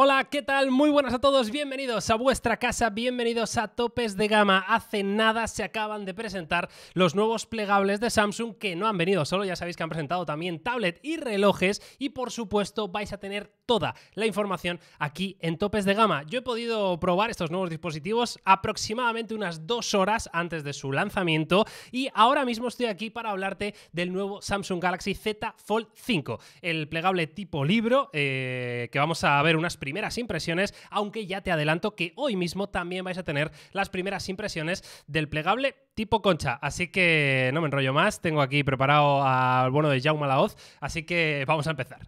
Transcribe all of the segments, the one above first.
Hola, ¿qué tal? Muy buenas a todos, bienvenidos a vuestra casa, bienvenidos a Topes de Gama. Hace nada se acaban de presentar los nuevos plegables de Samsung que no han venido solo, ya sabéis que han presentado también tablet y relojes y por supuesto vais a tener toda la información aquí en Topes de Gama. Yo he podido probar estos nuevos dispositivos aproximadamente unas dos horas antes de su lanzamiento y ahora mismo estoy aquí para hablarte del nuevo Samsung Galaxy Z Fold 5, el plegable tipo libro eh, que vamos a ver unas primeras impresiones, aunque ya te adelanto que hoy mismo también vais a tener las primeras impresiones del plegable tipo concha. Así que no me enrollo más, tengo aquí preparado al bueno de Jaume Laoz, así que vamos a empezar.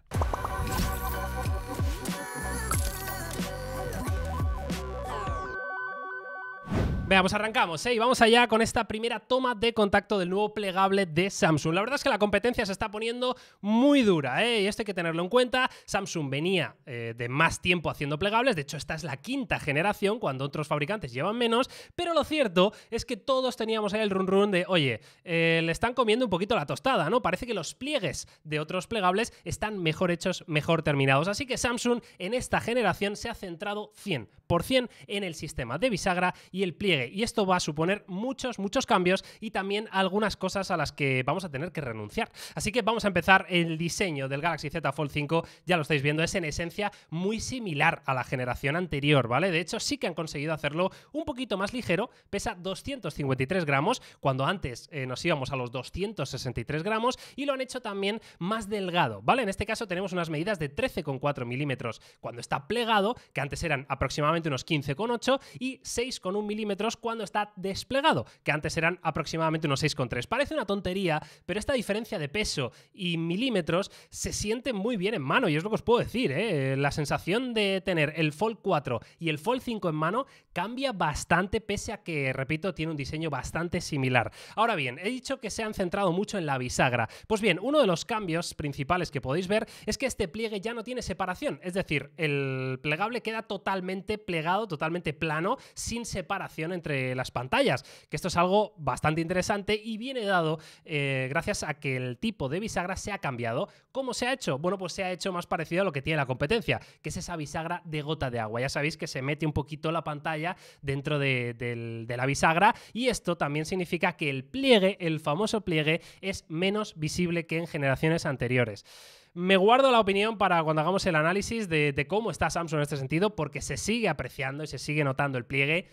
Veamos, pues arrancamos, ¿eh? Y vamos allá con esta primera toma de contacto del nuevo plegable de Samsung. La verdad es que la competencia se está poniendo muy dura, ¿eh? Y esto hay que tenerlo en cuenta. Samsung venía eh, de más tiempo haciendo plegables, de hecho esta es la quinta generación, cuando otros fabricantes llevan menos, pero lo cierto es que todos teníamos ahí el run run de, oye, eh, le están comiendo un poquito la tostada, ¿no? Parece que los pliegues de otros plegables están mejor hechos, mejor terminados. Así que Samsung en esta generación se ha centrado 100% en el sistema de bisagra y el pliegue y esto va a suponer muchos, muchos cambios y también algunas cosas a las que vamos a tener que renunciar. Así que vamos a empezar el diseño del Galaxy Z Fold 5. Ya lo estáis viendo, es en esencia muy similar a la generación anterior, ¿vale? De hecho, sí que han conseguido hacerlo un poquito más ligero, pesa 253 gramos, cuando antes eh, nos íbamos a los 263 gramos, y lo han hecho también más delgado, ¿vale? En este caso tenemos unas medidas de 13,4 milímetros cuando está plegado, que antes eran aproximadamente unos 15,8, y 6,1 milímetros cuando está desplegado, que antes eran aproximadamente unos 6,3. Parece una tontería, pero esta diferencia de peso y milímetros se siente muy bien en mano y es lo que os puedo decir. ¿eh? La sensación de tener el Fold 4 y el Fold 5 en mano cambia bastante pese a que, repito, tiene un diseño bastante similar. Ahora bien, he dicho que se han centrado mucho en la bisagra. Pues bien, uno de los cambios principales que podéis ver es que este pliegue ya no tiene separación, es decir, el plegable queda totalmente plegado, totalmente plano, sin separación entre las pantallas, que esto es algo bastante interesante y viene dado eh, gracias a que el tipo de bisagra se ha cambiado. ¿Cómo se ha hecho? Bueno, pues se ha hecho más parecido a lo que tiene la competencia, que es esa bisagra de gota de agua. Ya sabéis que se mete un poquito la pantalla dentro de, la bisagra y esto también significa que el pliegue, el famoso pliegue, es menos visible que en generaciones anteriores. Me guardo la opinión para cuando hagamos el análisis de, cómo está Samsung en este sentido, porque se sigue apreciando y se sigue notando el pliegue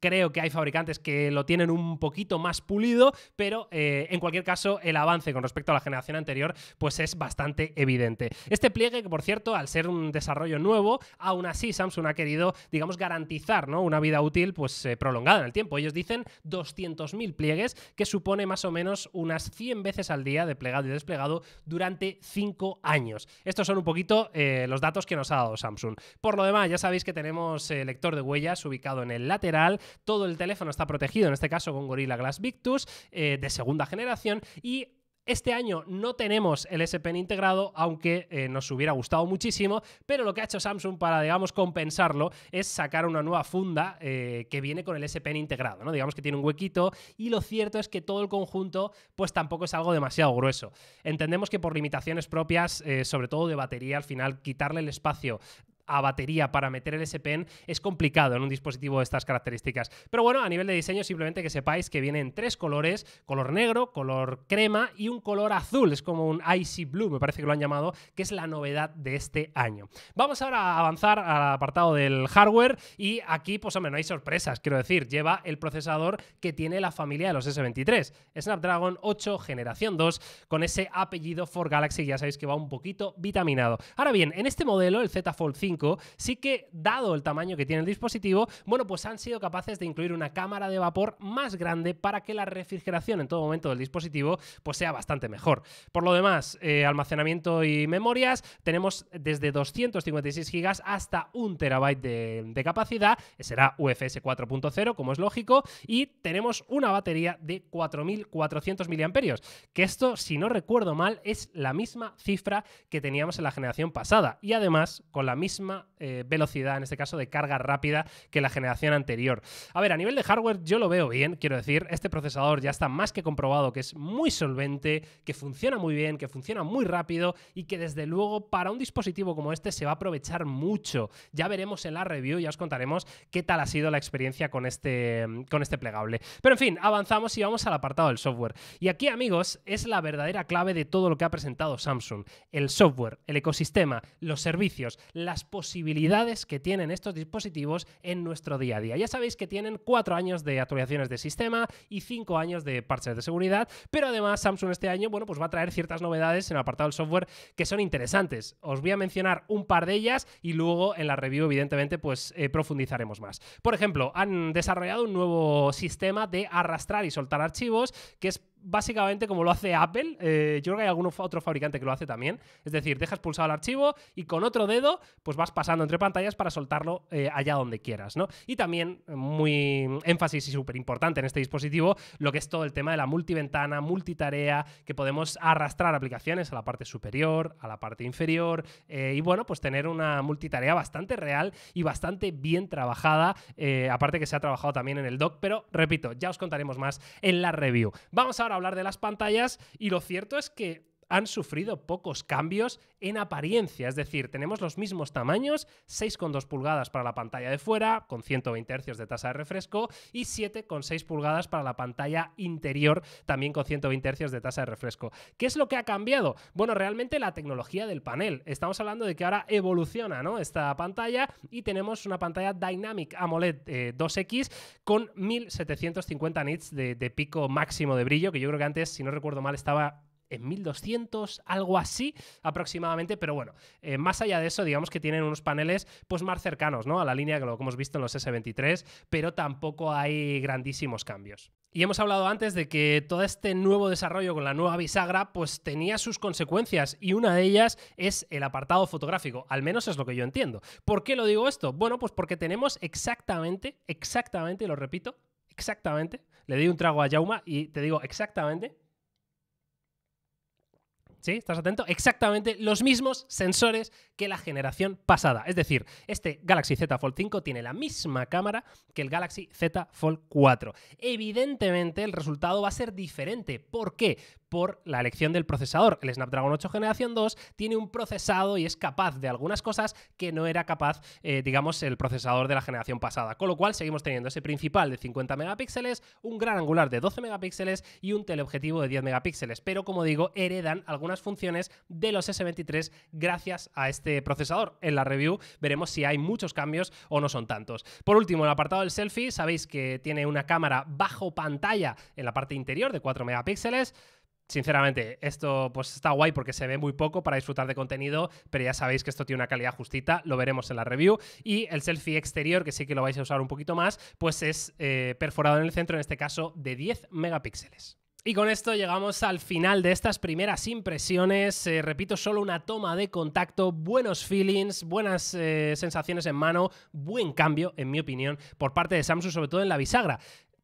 creo que hay fabricantes que lo tienen un poquito más pulido, pero eh, en cualquier caso el avance con respecto a la generación anterior pues es bastante evidente. Este pliegue que por cierto al ser un desarrollo nuevo, aún así Samsung ha querido digamos garantizar ¿no? una vida útil pues eh, prolongada en el tiempo. Ellos dicen 200.000 pliegues que supone más o menos unas 100 veces al día de plegado y desplegado durante 5 años. Estos son un poquito eh, los datos que nos ha dado Samsung. Por lo demás ya sabéis que tenemos el lector de huellas ubicado en el lateral todo el teléfono está protegido, en este caso con Gorilla Glass Victus, eh, de segunda generación, y este año no tenemos el S Pen integrado, aunque eh, nos hubiera gustado muchísimo, pero lo que ha hecho Samsung para, digamos, compensarlo es sacar una nueva funda eh, que viene con el S Pen integrado, ¿no? Digamos que tiene un huequito y lo cierto es que todo el conjunto, pues tampoco es algo demasiado grueso. Entendemos que por limitaciones propias, sobre todo de batería, al final quitarle el espacio a batería para meter el Pen es complicado en un dispositivo de estas características. Pero bueno, a nivel de diseño simplemente que sepáis que vienen tres colores, color negro, color crema y un color azul, es como un icy blue, me parece que lo han llamado, que es la novedad de este año. Vamos ahora a avanzar al apartado del hardware y aquí pues hombre, no hay sorpresas, quiero decir, lleva el procesador que tiene la familia de los S23, Snapdragon 8 generación 2 con ese apellido for Galaxy, ya sabéis que va un poquito vitaminado. Ahora bien, en este modelo el Z Fold 5 sí que, dado el tamaño que tiene el dispositivo, bueno, pues han sido capaces de incluir una cámara de vapor más grande para que la refrigeración en todo momento del dispositivo pues sea bastante mejor. Por lo demás, eh, almacenamiento y memorias, tenemos desde 256 GB hasta 1 TB de, de capacidad, será UFS 4.0, como es lógico, y tenemos una batería de 4.400 mAh, que esto, si no recuerdo mal, es la misma cifra que teníamos en la generación pasada, y además con la misma eh, velocidad, en este caso de carga rápida, que la generación anterior. A ver, a nivel de hardware yo lo veo bien, quiero decir, este procesador ya está más que comprobado que es muy solvente, que funciona muy bien, que funciona muy rápido y que desde luego para un dispositivo como este se va a aprovechar mucho. Ya veremos en la review, ya os contaremos qué tal ha sido la experiencia con este, con este plegable. Pero en fin, avanzamos y vamos al apartado del software. Y aquí, amigos, es la verdadera clave de todo lo que ha presentado Samsung. El software, el ecosistema, los servicios, las posibilidades posibilidades que tienen estos dispositivos en nuestro día a día. Ya sabéis que tienen cuatro años de actualizaciones de sistema y cinco años de parches de seguridad, pero además Samsung este año, bueno, pues va a traer ciertas novedades en el apartado del software que son interesantes. Os voy a mencionar un par de ellas y luego en la review, evidentemente, pues eh, profundizaremos más. Por ejemplo, han desarrollado un nuevo sistema de arrastrar y soltar archivos que es básicamente como lo hace Apple. Eh, yo creo que hay algún otro fabricante que lo hace también. Es decir, dejas pulsado el archivo y con otro dedo, pues vas pasando entre pantallas para soltarlo eh, allá donde quieras, ¿no? Y también, eh, muy énfasis y súper importante en este dispositivo, lo que es todo el tema de la multiventana, multitarea, que podemos arrastrar aplicaciones a la parte superior, a la parte inferior, eh, y bueno, pues tener una multitarea bastante real y bastante bien trabajada, aparte que se ha trabajado también en el doc, pero repito, ya os contaremos más en la review. Vamos ahora a hablar de las pantallas y lo cierto es que han sufrido pocos cambios en apariencia, es decir, tenemos los mismos tamaños, 6,2 pulgadas para la pantalla de fuera, con 120 Hz de tasa de refresco, y 7,6 pulgadas para la pantalla interior, también con 120 Hz de tasa de refresco. ¿Qué es lo que ha cambiado? Bueno, realmente la tecnología del panel. Estamos hablando de que ahora evoluciona ¿no? esta pantalla y tenemos una pantalla Dynamic AMOLED 2X eh, con 1750 nits de, de pico máximo de brillo, que yo creo que antes, si no recuerdo mal, estaba en 1200, algo así aproximadamente, pero bueno, eh, más allá de eso, digamos que tienen unos paneles pues más cercanos ¿no? a la línea que lo que hemos visto en los S23, pero tampoco hay grandísimos cambios. Y hemos hablado antes de que todo este nuevo desarrollo con la nueva bisagra pues tenía sus consecuencias y una de ellas es el apartado fotográfico, al menos es lo que yo entiendo. ¿Por qué lo digo esto? Bueno, pues porque tenemos exactamente, exactamente, lo repito, exactamente, le di un trago a Jauma y te digo exactamente ¿sí? ¿Estás atento? Exactamente los mismos sensores que la generación pasada. Es decir, este Galaxy Z Fold 5 tiene la misma cámara que el Galaxy Z Fold 4. Evidentemente el resultado va a ser diferente. ¿Por qué? por la elección del procesador. El Snapdragon 8 Generación 2 tiene un procesado y es capaz de algunas cosas que no era capaz, eh, digamos, el procesador de la generación pasada. Con lo cual seguimos teniendo ese principal de 50 megapíxeles, un gran angular de 12 megapíxeles y un teleobjetivo de 10 megapíxeles. Pero como digo, heredan algunas funciones de los S23 gracias a este procesador. En la review veremos si hay muchos cambios o no son tantos. Por último, el apartado del selfie, sabéis que tiene una cámara bajo pantalla en la parte interior de 4 megapíxeles sinceramente, esto pues está guay porque se ve muy poco para disfrutar de contenido, pero ya sabéis que esto tiene una calidad justita, lo veremos en la review. Y el selfie exterior, que sí que lo vais a usar un poquito más, pues es eh, perforado en el centro, en este caso de 10 megapíxeles. Y con esto llegamos al final de estas primeras impresiones. Eh, repito, solo una toma de contacto, buenos feelings, buenas eh, sensaciones en mano, buen cambio, en mi opinión, por parte de Samsung, sobre todo en la bisagra.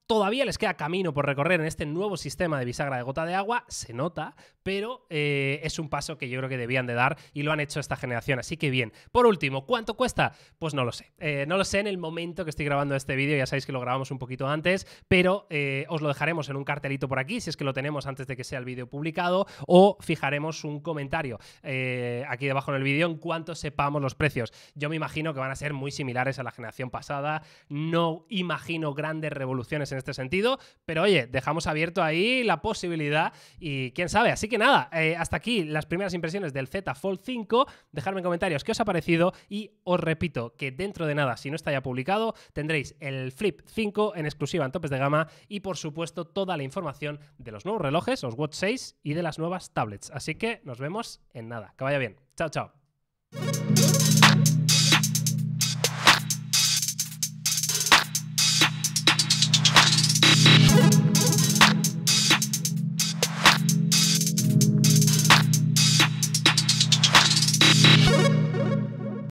Todavía les queda camino por recorrer en este nuevo sistema de bisagra de gota de agua, se nota, pero eh, es un paso que yo creo que debían de dar y lo han hecho esta generación, así que bien. Por último, ¿cuánto cuesta? Pues no lo sé. Eh, no lo sé en el momento que estoy grabando este vídeo, ya sabéis que lo grabamos un poquito antes, pero eh, os lo dejaremos en un cartelito por aquí, si es que lo tenemos antes de que sea el vídeo publicado, o fijaremos un comentario aquí debajo en el vídeo en cuanto sepamos los precios. Yo me imagino que van a ser muy similares a la generación pasada, no imagino grandes revoluciones en este sentido, pero oye, dejamos abierto ahí la posibilidad y quién sabe. Así que nada, eh, hasta aquí las primeras impresiones del Z Fold 5. Dejadme en comentarios qué os ha parecido y os repito que dentro de nada, si no está ya publicado, tendréis el Flip 5 en exclusiva en topes de gama y por supuesto toda la información de los nuevos relojes, los Watch 6 y de las nuevas tablets. Así que nos vemos en nada. Que vaya bien. Chao, chao.